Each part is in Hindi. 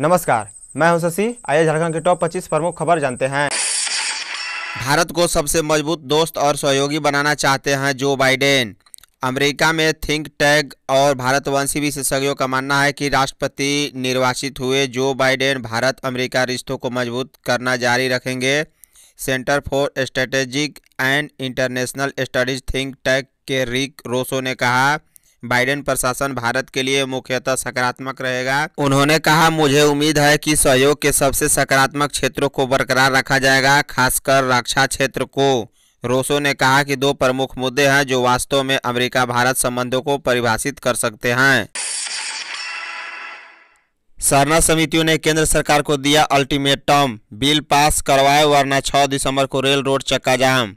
नमस्कार मैं हूं शशि आइए झारखंड के टॉप 25 प्रमुख खबर जानते हैं भारत को सबसे मजबूत दोस्त और सहयोगी बनाना चाहते हैं जो बाइडेन अमेरिका में थिंक टैग और भारतवंशी विशेषज्ञों का मानना है कि राष्ट्रपति निर्वाचित हुए जो बाइडेन भारत अमेरिका रिश्तों को मजबूत करना जारी रखेंगे Center for strategic and international studies think tank के रिक रोसो ने कहा बाइडेन प्रशासन भारत के लिए मुख्यतः सकारात्मक रहेगा उन्होंने कहा मुझे उम्मीद है कि सहयोग के सबसे सकारात्मक क्षेत्रों को बरकरार रखा जाएगा खासकर रक्षा क्षेत्र को रोसो ने कहा कि दो प्रमुख मुद्दे हैं जो वास्तव में अमेरिका भारत संबंधों को परिभाषित कर सकते हैं सरना समितियों ने केंद्र सरकार को दिया अल्टीमेटम बिल पास करवाए वरना 6 दिसंबर को रेल रोड चक्का जाम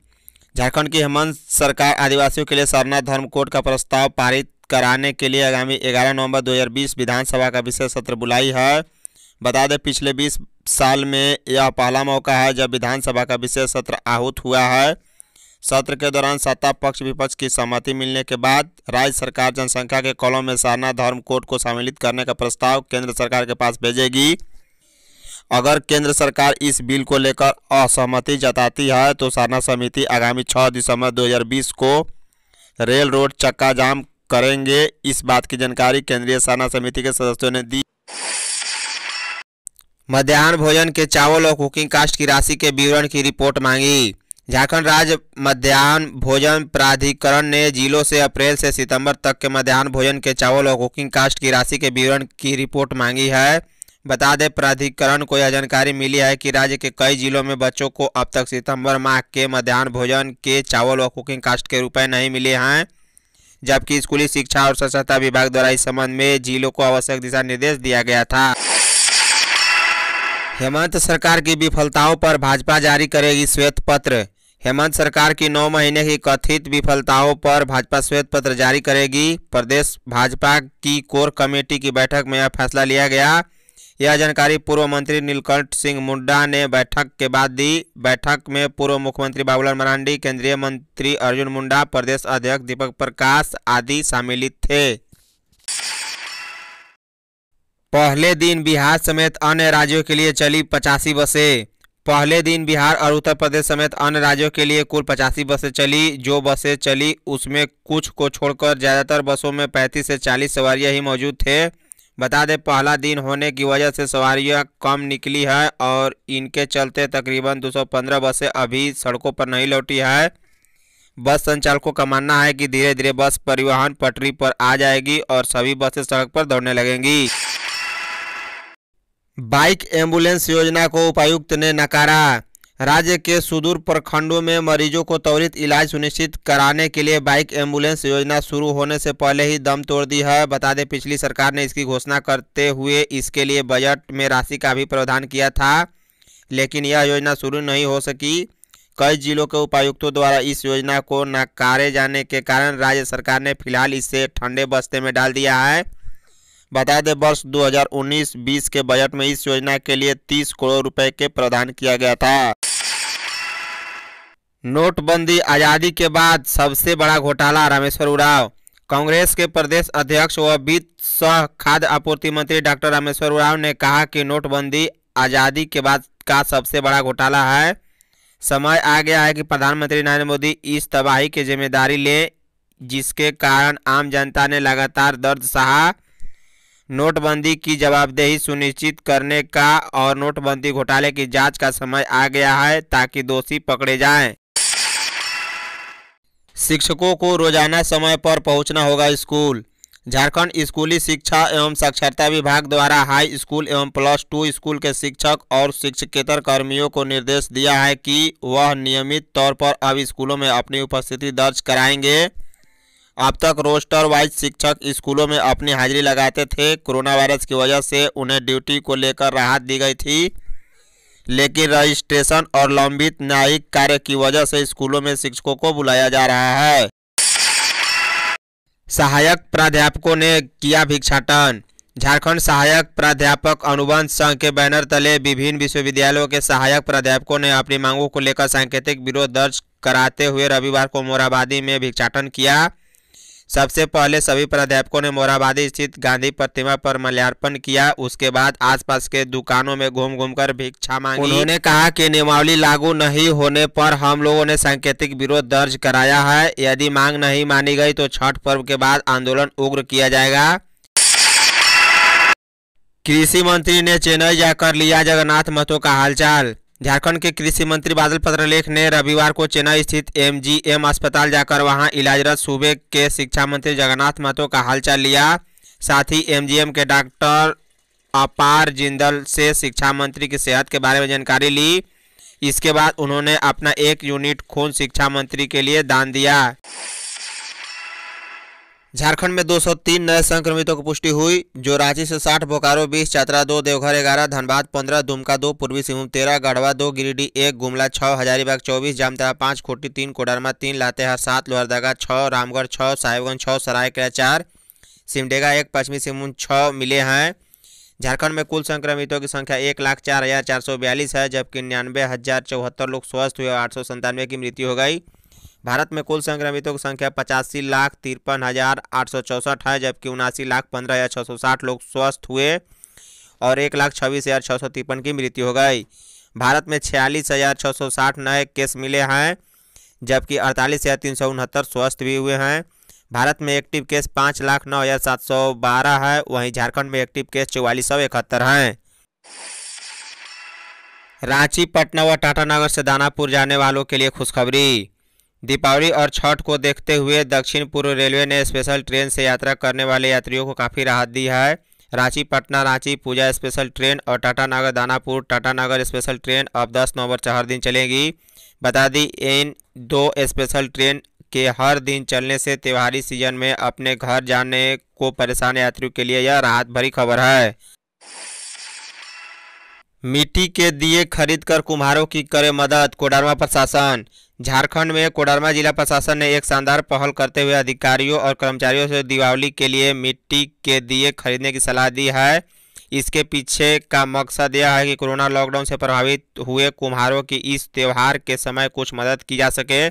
झारखंड की हेमंत सरकार आदिवासियों के लिए सरना धर्म कोड का प्रस्ताव पारित कराने के लिए आगामी 11 नवंबर 2020 विधानसभा का विशेष सत्र बुलाई है बता दें पिछले 20 साल में यह पहला मौका है जब विधानसभा का विशेष सत्र आहूत हुआ है सत्र के दौरान सत्ता पक्ष विपक्ष की सहमति मिलने के बाद राज्य सरकार जनसंख्या के कॉलम में सारना धर्म कोड को सम्मिलित करने का प्रस्ताव केंद्र सरकार के पास भेजेगी अगर केंद्र सरकार इस बिल को लेकर असहमति जताती है तो सरना समिति आगामी 6 दिसंबर 2020 को रेल रोड चक्का जाम करेंगे इस बात की जानकारी केंद्रीय सरना समिति के सदस्यों ने दी मध्यान्ह भोजन के चावल और कुकिंग कास्ट की राशि के विवरण की रिपोर्ट मांगी झारखंड राज्य मध्यान्ह भोजन प्राधिकरण ने जिलों से अप्रैल से सितंबर तक के मध्यान्ह भोजन के चावल और कुकिंग कास्ट की राशि के विवरण की रिपोर्ट मांगी है बता दें प्राधिकरण को यह जानकारी मिली है कि राज्य के कई जिलों में बच्चों को अब तक सितंबर माह के मध्यान्ह भोजन के चावल व कुकिंग कास्ट के रुपए नहीं मिले हैं जबकि स्कूली शिक्षा और स्वच्छता विभाग द्वारा इस संबंध में जिलों को आवश्यक दिशा निर्देश दिया गया था हेमंत सरकार की विफलताओं पर भाजपा जारी करेगी श्वेत पत्र हेमंत सरकार की नौ महीने की कथित विफलताओं पर भाजपा श्वेत पत्र जारी करेगी प्रदेश भाजपा की कोर कमेटी की बैठक में यह फैसला लिया गया यह जानकारी पूर्व मंत्री नीलकंठ सिंह मुंडा ने बैठक के बाद दी बैठक में पूर्व मुख्यमंत्री बाबूलाल मरांडी केंद्रीय मंत्री अर्जुन मुंडा प्रदेश अध्यक्ष दीपक प्रकाश आदि शामिल थे पहले दिन बिहार समेत अन्य राज्यों के लिए चली पचासी बसें पहले दिन बिहार और उत्तर प्रदेश समेत अन्य राज्यों के लिए कुल पचासी बसें चली जो बसें चली उसमें कुछ को छोड़कर ज़्यादातर बसों में पैंतीस से चालीस सवारियां ही मौजूद थे बता दें पहला दिन होने की वजह से सवारियां कम निकली है और इनके चलते तकरीबन 215 बसें अभी सड़कों पर नहीं लौटी है बस संचालकों का मानना है कि धीरे धीरे बस परिवहन पटरी पर आ जाएगी और सभी बसें सड़क पर दौड़ने लगेंगी बाइक एम्बुलेंस योजना को उपायुक्त ने नकारा राज्य के सुदूर प्रखंडों में मरीजों को त्वरित इलाज सुनिश्चित कराने के लिए बाइक एम्बुलेंस योजना शुरू होने से पहले ही दम तोड़ दी है बता दें पिछली सरकार ने इसकी घोषणा करते हुए इसके लिए बजट में राशि का भी प्रावधान किया था लेकिन यह योजना शुरू नहीं हो सकी कई जिलों के उपायुक्तों द्वारा इस योजना को नकारे जाने के कारण राज्य सरकार ने फिलहाल इसे ठंडे बस्ते में डाल दिया है बता दें वर्ष 2019-20 के बजट में इस योजना के लिए 30 करोड़ रुपए के प्रावधान किया गया था नोटबंदी आज़ादी के बाद सबसे बड़ा घोटाला रामेश्वर उराव कांग्रेस के प्रदेश अध्यक्ष व वित्त सह खाद्य आपूर्ति मंत्री डॉक्टर रामेश्वर उराव ने कहा कि नोटबंदी आज़ादी के बाद का सबसे बड़ा घोटाला है समय आ गया है कि प्रधानमंत्री नरेंद्र मोदी इस तबाही की जिम्मेदारी लें जिसके कारण आम जनता ने लगातार दर्द सहा नोटबंदी की जवाबदेही सुनिश्चित करने का और नोटबंदी घोटाले की जांच का समय आ गया है ताकि दोषी पकड़े जाएं शिक्षकों को रोजाना समय पर पहुंचना होगा स्कूल झारखंड स्कूली शिक्षा एवं साक्षरता विभाग द्वारा हाई स्कूल एवं प्लस टू स्कूल के शिक्षक और शिक्षकेतर कर्मियों को निर्देश दिया है कि वह नियमित तौर पर अब स्कूलों में अपनी उपस्थिति दर्ज कराएंगे अब तक रोस्टर वाइज शिक्षक स्कूलों में अपनी हाजिरी लगाते थे कोरोना वायरस की वजह से उन्हें ड्यूटी को लेकर राहत दी गई थी लेकिन रजिस्ट्रेशन और लंबित न्यायिक कार्य की वजह से स्कूलों में शिक्षकों को बुलाया जा रहा है सहायक प्राध्यापकों ने किया भिक्षाटन झारखंड सहायक प्राध्यापक अनुबंध संघ के बैनर तले विभिन्न विश्वविद्यालयों के सहायक प्राध्यापकों ने अपनी मांगों को लेकर सांकेतिक विरोध दर्ज कराते हुए रविवार को मोराबादी में भिक्षाटन किया सबसे पहले सभी प्राध्यापकों ने मोराबादी स्थित गांधी प्रतिमा पर माल्यार्पण किया उसके बाद आसपास के दुकानों में घूम घूम कर भिक्षा मांगी उन्होंने कहा कि नियमावली लागू नहीं होने पर हम लोगों ने सांकेतिक विरोध दर्ज कराया है यदि मांग नहीं मानी गई तो छठ पर्व के बाद आंदोलन उग्र किया जाएगा कृषि मंत्री ने चेन्नई जाकर लिया जगन्नाथ महतो का हालचाल झारखंड के कृषि मंत्री बादल पत्रलेख ने रविवार को चेन्नई स्थित एमजीएम अस्पताल जाकर वहां इलाजरत सूबे के शिक्षा मंत्री जगन्नाथ महतो का हालचाल लिया साथ ही एमजीएम के डॉक्टर अपार जिंदल से शिक्षा मंत्री की सेहत के बारे में जानकारी ली इसके बाद उन्होंने अपना एक यूनिट खून शिक्षा मंत्री के लिए दान दिया झारखंड में 203 नए संक्रमितों की पुष्टि हुई जो रांची से 60, बोकारो 20, चतरा 2, देवघर 11, धनबाद 15, दुमका 2, पूर्वी सिंहभूम 13, गढ़वा 2, गिरिडीह 1, गुमला 6, हजारीबाग 24, जामतरा 5, खोटी 3, कोडरमा 3, लातेहार 7, लोहरदगा 6, रामगढ़ 6, साहिबगंज 6, सरायकला 4, सिमडेगा 1, पश्चिमी सिंहभूम 6 मिले हैं झारखंड में कुल संक्रमितों की संख्या एक लाख चार हजार चार सौ बयालीस है जबकि निन्यानवे हजार चौहत्तर लोग स्वस्थ हुए आठ सौ संतानवे की मृत्यु हो गई भारत में कुल संक्रमितों की संख्या पचासी लाख तिरपन हज़ार आठ सौ चौंसठ है जबकि उनासी लाख पंद्रह हज़ार छः सौ साठ लोग स्वस्थ हुए और एक लाख छब्बीस हज़ार छः सौ तिरपन की मृत्यु हो गई भारत में छियालीस हज़ार छः सौ साठ नए केस मिले हैं जबकि अड़तालीस हज़ार तीन सौ उनहत्तर स्वस्थ भी हुए हैं भारत में एक्टिव केस पाँच लाख नौ हज़ार सात सौ बारह है वहीं झारखंड में एक्टिव केस चौवालीस सौ इकहत्तर हैं रांची पटना व टाटानगर से दानापुर जाने वालों के लिए खुशखबरी दीपावली और छठ को देखते हुए दक्षिण पूर्व रेलवे ने स्पेशल ट्रेन से यात्रा करने वाले यात्रियों को काफ़ी राहत दी है रांची पटना रांची पूजा स्पेशल ट्रेन और टाटानगर दानापुर टाटानगर स्पेशल ट्रेन अब 10 नवंबर चार दिन चलेगी बता दी इन दो स्पेशल ट्रेन के हर दिन चलने से त्योहारी सीजन में अपने घर जाने को परेशान यात्रियों के लिए यह राहत भरी खबर है मिट्टी के दिए खरीद कर कुम्हारों की करे मदद कोडरमा प्रशासन झारखंड में कोडरमा जिला प्रशासन ने एक शानदार पहल करते हुए अधिकारियों और कर्मचारियों से दिवाली के लिए मिट्टी के दिए खरीदने की सलाह दी है इसके पीछे का मकसद यह है कि कोरोना लॉकडाउन से प्रभावित हुए कुम्हारों की इस त्यौहार के समय कुछ मदद की जा सके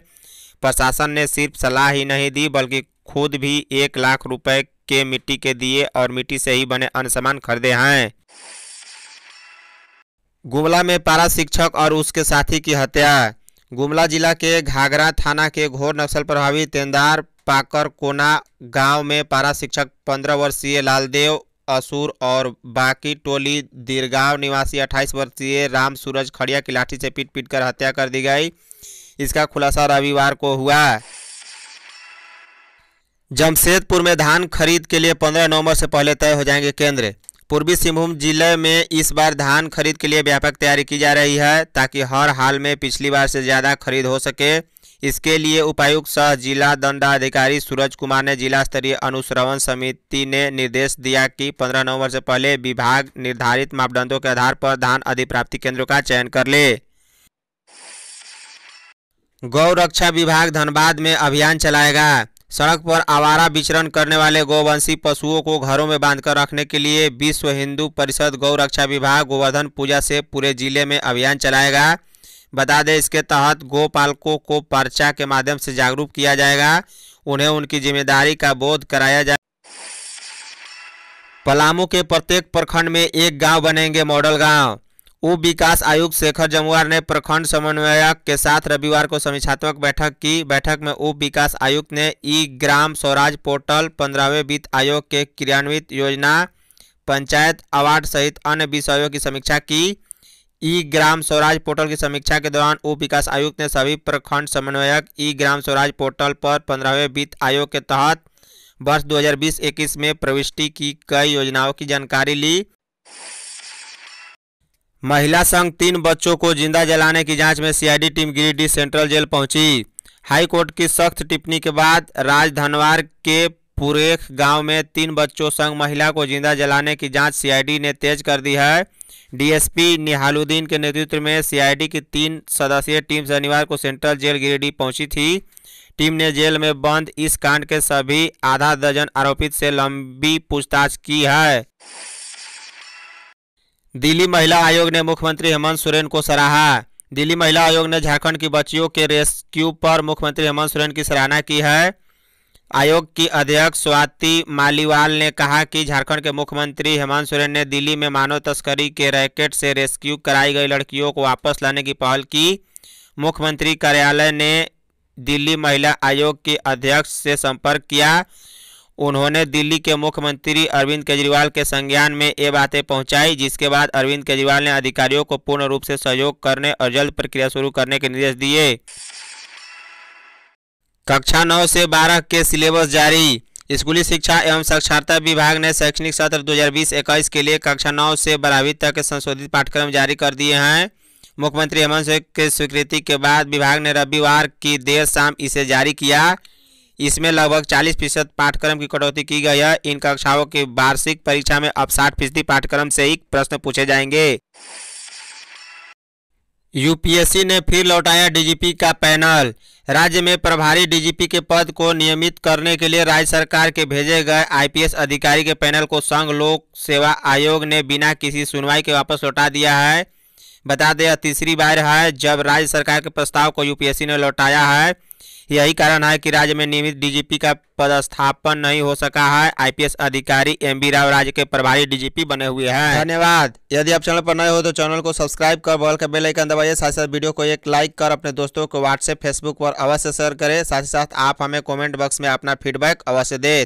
प्रशासन ने सिर्फ सलाह ही नहीं दी बल्कि खुद भी एक लाख रुपये के मिट्टी के दिए और मिट्टी से ही बने अन्य सामान खरीदे हैं गुमला में पारा शिक्षक और उसके साथी की हत्या गुमला जिला के घाघरा थाना के घोर नक्सल प्रभावित तेंदार पाकर कोना गांव में पारा शिक्षक पंद्रह वर्षीय लालदेव असुर और बाकी टोली दीरगांव निवासी अट्ठाईस वर्षीय राम सूरज खड़िया की लाठी से पीट पीट कर हत्या कर दी गई इसका खुलासा रविवार को हुआ जमशेदपुर में धान खरीद के लिए पंद्रह नवंबर से पहले तय हो जाएंगे केंद्र पूर्वी सिंहभूम जिले में इस बार धान खरीद के लिए व्यापक तैयारी की जा रही है ताकि हर हाल में पिछली बार से ज़्यादा खरीद हो सके इसके लिए उपायुक्त सह जिला दंडाधिकारी सूरज कुमार ने जिला स्तरीय अनुश्रवण समिति ने निर्देश दिया कि 15 नवंबर से पहले विभाग निर्धारित मापदंडों के आधार पर धान अधिप्राप्ति केंद्रों का चयन कर ले गौ रक्षा विभाग धनबाद में अभियान चलाएगा सड़क पर आवारा विचरण करने वाले गौवंशी पशुओं को घरों में बांधकर रखने के लिए विश्व हिंदू परिषद गौ रक्षा विभाग गोवर्धन पूजा से पूरे जिले में अभियान चलाएगा बता दें इसके तहत गौपालकों को पर्चा के माध्यम से जागरूक किया जाएगा उन्हें उनकी जिम्मेदारी का बोध कराया जाए पलामू के प्रत्येक प्रखंड में एक गांव बनेंगे मॉडल गांव उप विकास आयुक्त शेखर जमुआर ने प्रखंड समन्वयक के साथ रविवार को समीक्षात्मक बैठक की बैठक में उप विकास आयुक्त ने ई ग्राम स्वराज पोर्टल पंद्रहवें वित्त आयोग के क्रियान्वित योजना पंचायत अवार्ड सहित अन्य विषयों की समीक्षा की ई ग्राम स्वराज पोर्टल की समीक्षा के दौरान उप विकास आयुक्त ने सभी प्रखंड समन्वयक ई ग्राम स्वराज पोर्टल पर पंद्रहवें वित्त आयोग के तहत वर्ष दो हजार में प्रविष्टि की कई योजनाओं की जानकारी ली महिला संघ तीन बच्चों को जिंदा जलाने की जांच में CID team Giridih central jail पहुंची हाई कोर्ट की सख्त टिप्पणी के बाद राजधनवार के पुरेख गांव में तीन बच्चों संग महिला को जिंदा जलाने की जांच सीआईडी ने तेज कर दी है डीएसपी निहालुद्दीन के नेतृत्व में सीआईडी की तीन सदस्यीय टीम शनिवार को सेंट्रल जेल गिरिडीह पहुंची थी टीम ने जेल में बंद इस कांड के सभी आधा दर्जन आरोपित से लंबी पूछताछ की है दिल्ली महिला आयोग ने मुख्यमंत्री हेमंत सोरेन को सराहा दिल्ली महिला आयोग ने झारखंड की बच्चियों के रेस्क्यू पर मुख्यमंत्री हेमंत सोरेन की सराहना की है आयोग की अध्यक्ष स्वाति मालीवाल ने कहा कि झारखंड के मुख्यमंत्री हेमंत सोरेन ने दिल्ली में मानव तस्करी के रैकेट से रेस्क्यू कराई गई लड़कियों को वापस लाने की पहल की मुख्यमंत्री कार्यालय ने दिल्ली महिला आयोग की अध्यक्ष से संपर्क किया उन्होंने दिल्ली के मुख्यमंत्री अरविंद केजरीवाल के संज्ञान में ये बातें पहुंचाई जिसके बाद अरविंद केजरीवाल ने अधिकारियों को पूर्ण रूप से सहयोग करने और जल्द प्रक्रिया शुरू करने के निर्देश दिए कक्षा नौ से बारह के सिलेबस जारी स्कूली शिक्षा एवं साक्षरता विभाग ने शैक्षणिक सत्र 2020-21 के लिए कक्षा नौ से बारहवीं तक के संशोधित पाठ्यक्रम जारी कर दिए हैं मुख्यमंत्री हेमंत सोरेन की स्वीकृति के बाद विभाग ने रविवार की देर शाम इसे जारी किया इसमें लगभग 40 फीसद पाठ्यक्रम की कटौती की गई है इन कक्षाओं की वार्षिक परीक्षा में अब साठ फीसदी पाठ्यक्रम से ही प्रश्न पूछे जाएंगे यूपीएससी ने फिर लौटाया डीजीपी का पैनल राज्य में प्रभारी डीजीपी के पद को नियमित करने के लिए राज्य सरकार के भेजे गए आईपीएस अधिकारी के पैनल को संघ लोक सेवा आयोग ने बिना किसी सुनवाई के वापस लौटा दिया है बता दें तीसरी बार है जब राज्य सरकार के प्रस्ताव को यूपीएससी ने लौटाया है यही कारण है कि राज्य में नियमित डीजीपी का पदस्थापन नहीं हो सका है आईपीएस अधिकारी एम बी राव राज्य के प्रभारी डीजीपी बने हुए हैं धन्यवाद यदि आप चैनल पर नए हो तो चैनल को सब्सक्राइब कर बॉल का बेलाइकन दबाइए साथ साथ वीडियो को एक लाइक कर अपने दोस्तों को व्हाट्सएप फेसबुक पर अवश्य शेयर करें साथ ही साथ आप हमें कॉमेंट बॉक्स में अपना फीडबैक अवश्य दे